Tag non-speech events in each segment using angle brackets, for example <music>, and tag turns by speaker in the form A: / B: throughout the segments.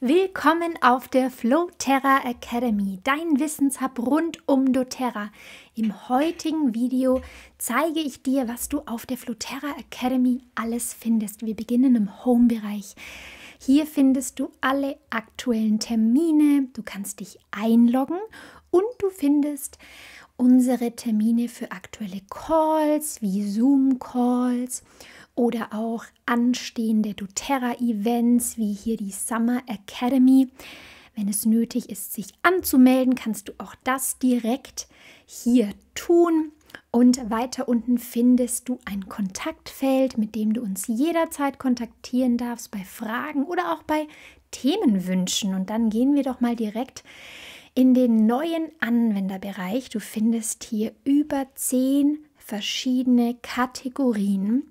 A: Willkommen auf der Flowterra Academy, dein Wissenshub rund um doTERRA. Im heutigen Video zeige ich dir, was du auf der Flowterra Academy alles findest. Wir beginnen im Home-Bereich. Hier findest du alle aktuellen Termine, du kannst dich einloggen und du findest unsere Termine für aktuelle Calls wie Zoom-Calls oder auch anstehende doTERRA-Events wie hier die Summer Academy. Wenn es nötig ist, sich anzumelden, kannst du auch das direkt hier tun. Und weiter unten findest du ein Kontaktfeld, mit dem du uns jederzeit kontaktieren darfst bei Fragen oder auch bei Themenwünschen. Und dann gehen wir doch mal direkt in den neuen Anwenderbereich. Du findest hier über zehn verschiedene Kategorien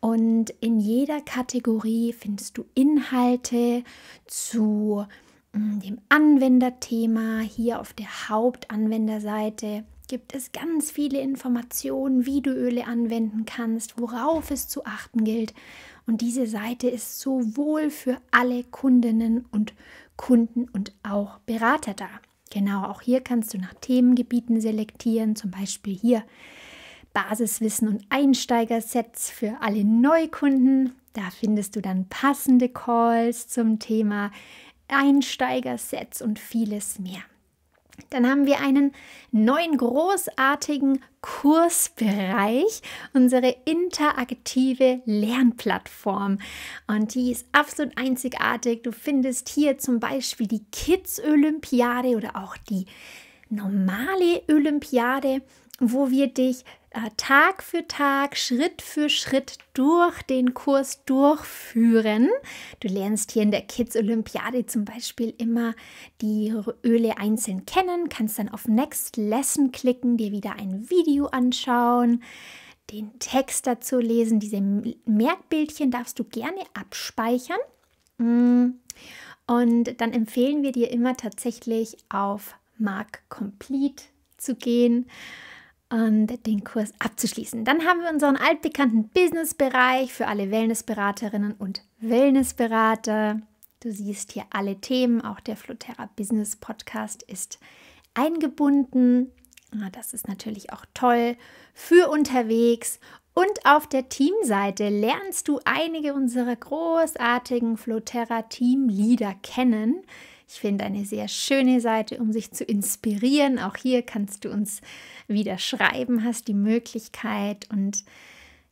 A: und in jeder Kategorie findest du Inhalte zu mm, dem Anwenderthema. Hier auf der Hauptanwenderseite gibt es ganz viele Informationen, wie du Öle anwenden kannst, worauf es zu achten gilt. Und diese Seite ist sowohl für alle Kundinnen und Kunden und auch Berater da. Genau, auch hier kannst du nach Themengebieten selektieren, zum Beispiel hier Basiswissen und Einsteigersets für alle Neukunden. Da findest du dann passende Calls zum Thema Einsteigersets und vieles mehr. Dann haben wir einen neuen großartigen Kursbereich, unsere interaktive Lernplattform. Und die ist absolut einzigartig. Du findest hier zum Beispiel die Kids-Olympiade oder auch die normale Olympiade, wo wir dich äh, Tag für Tag, Schritt für Schritt durch den Kurs durchführen. Du lernst hier in der Kids Olympiade zum Beispiel immer die Öle einzeln kennen, kannst dann auf Next Lesson klicken, dir wieder ein Video anschauen, den Text dazu lesen. Diese Merkbildchen darfst du gerne abspeichern. Mm. Und dann empfehlen wir dir immer tatsächlich auf Mark Complete zu gehen und den Kurs abzuschließen. Dann haben wir unseren altbekannten Business-Bereich für alle Wellnessberaterinnen und Wellnessberater. Du siehst hier alle Themen, auch der Flutera Business Podcast ist eingebunden. Ah, das ist natürlich auch toll für unterwegs und auf der Teamseite lernst du einige unserer großartigen flotera Teamleader kennen. Ich finde eine sehr schöne Seite, um sich zu inspirieren. Auch hier kannst du uns wieder schreiben, hast die Möglichkeit. Und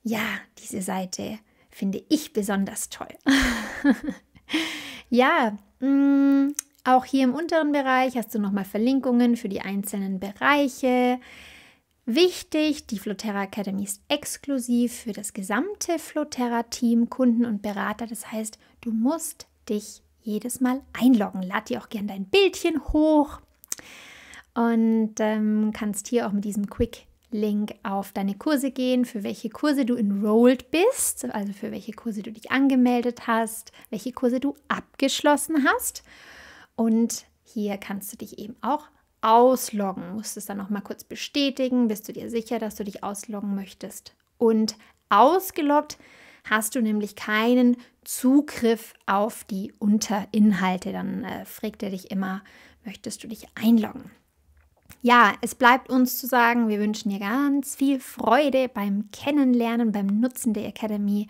A: ja, diese Seite finde ich besonders toll. <laughs> ja, mh, mm, auch hier im unteren Bereich hast du nochmal Verlinkungen für die einzelnen Bereiche. Wichtig, die Flotera Academy ist exklusiv für das gesamte Flotera-Team, Kunden und Berater. Das heißt, du musst dich jedes Mal einloggen. Lad dir auch gerne dein Bildchen hoch und ähm, kannst hier auch mit diesem Quick Link auf deine Kurse gehen, für welche Kurse du enrolled bist, also für welche Kurse du dich angemeldet hast, welche Kurse du abgeschlossen hast. Und hier kannst du dich eben auch ausloggen, musst es dann nochmal kurz bestätigen, bist du dir sicher, dass du dich ausloggen möchtest. Und ausgeloggt hast du nämlich keinen Zugriff auf die Unterinhalte. Dann äh, fragt er dich immer, möchtest du dich einloggen? Ja, es bleibt uns zu sagen, wir wünschen dir ganz viel Freude beim Kennenlernen, beim Nutzen der Academy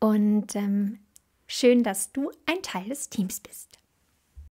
A: und ähm, schön, dass du ein Teil des Teams bist.